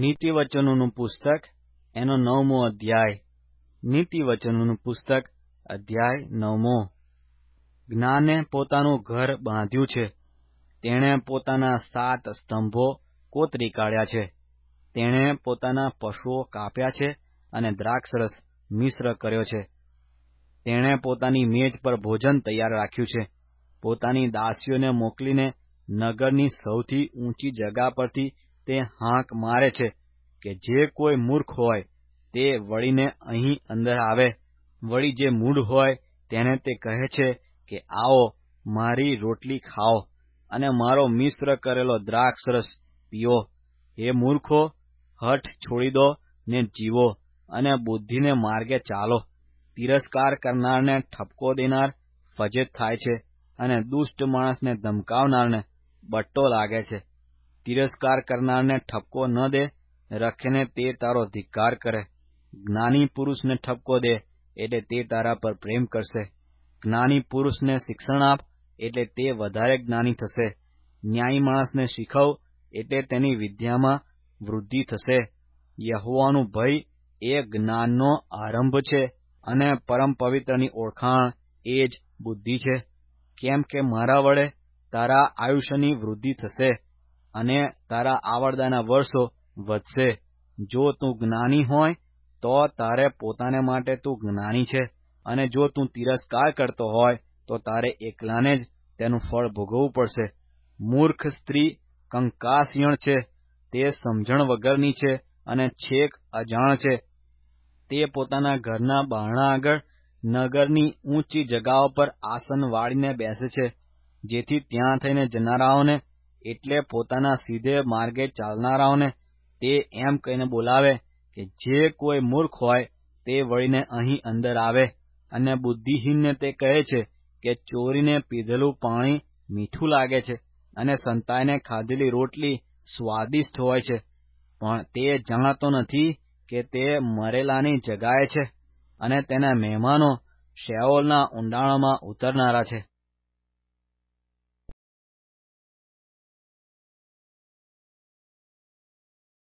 નીતિવચનોનું પુસ્તક એનો નવમો અધ્યાય નીતિવચનોનું પુસ્તક અધ્યાય નવમો જ્ઞાને પોતાનું ઘર બાંધ્યું છે તેણે પોતાના સાત સ્તંભો કોતરી કાઢ્યા છે તેણે પોતાના પશુઓ કાપ્યા છે અને દ્રાક્ષરસ મિશ્ર કર્યો છે તેણે પોતાની મેજ પર ભોજન તૈયાર રાખ્યું છે પોતાની દાસીઓને મોકલીને નગરની સૌથી ઊંચી જગા પરથી તે હાંક મારે છે કે જે કોઈ મૂર્ખ હોય તે વળીને અહીં અંદર આવે વળી જે મૂઢ હોય તેને તે કહે છે કે આવો મારી રોટલી ખાઓ અને મારો મિશ્ર કરેલો દ્રાક્ષરસ પીઓ હે મૂર્ખો હઠ છોડી દો ને જીવો અને બુદ્ધિને માર્ગે ચાલો તિરસ્કાર કરનારને ઠપકો દેનાર ફજેત થાય છે અને દુષ્ટ માણસને ધમકાવનારને બટ્ટો લાગે છે તિરસ્કાર કરનારને ઠપકો ન દે રખેને તે તારો ધિકાર કરે જ્ઞાની પુરુષને ઠપકો દે એટલે તે તારા પર પ્રેમ કરશે જ્ઞાની પુરુષને શિક્ષણ આપ એટલે તે વધારે જ્ઞાની થશે ન્યાયી માણસને શીખવ એટલે તેની વિદ્યામાં વૃદ્ધિ થશે યહોવાનું ભય એ જ્ઞાનનો આરંભ છે અને પરમ પવિત્રની ઓળખાણ એ જ બુદ્ધિ છે કેમ કે મારા વડે તારા આયુષ્યની વૃદ્ધિ થશે અને તારા આવડદાના વર્ષો વધશે જો તું જ્ઞાની હોય તો તારે પોતાને માટે તું જ્ઞાની છે અને જો તું તિરસ્કાર કરતો હોય તો તારે એકલાને જ તેનું ફળ ભોગવવું પડશે મૂર્ખ સ્ત્રી કંકાસિયણ છે તે સમજણ વગરની છે અને છેક અજાણ છે તે પોતાના ઘરના બહાણા આગળ નગરની ઊંચી જગાઓ પર આસન વાળીને બેસે છે જેથી ત્યાં થઈને જનારાઓને એટલે પોતાના સીધે માર્ગે ચાલનારાઓને તે એમ કહીને બોલાવે કે જે કોઈ મૂર્ખ હોય તે વળીને અહીં અંદર આવે અને બુદ્ધિહીનને તે કહે છે કે ચોરીને પીધેલું પાણી મીઠું લાગે છે અને સંતાઈને ખાધેલી રોટલી સ્વાદિષ્ટ હોય છે પણ તે જાણતો નથી કે તે મરેલાની જગાએ છે અને તેના મહેમાનો શેઓલના ઊંડાણોમાં ઉતરનારા છે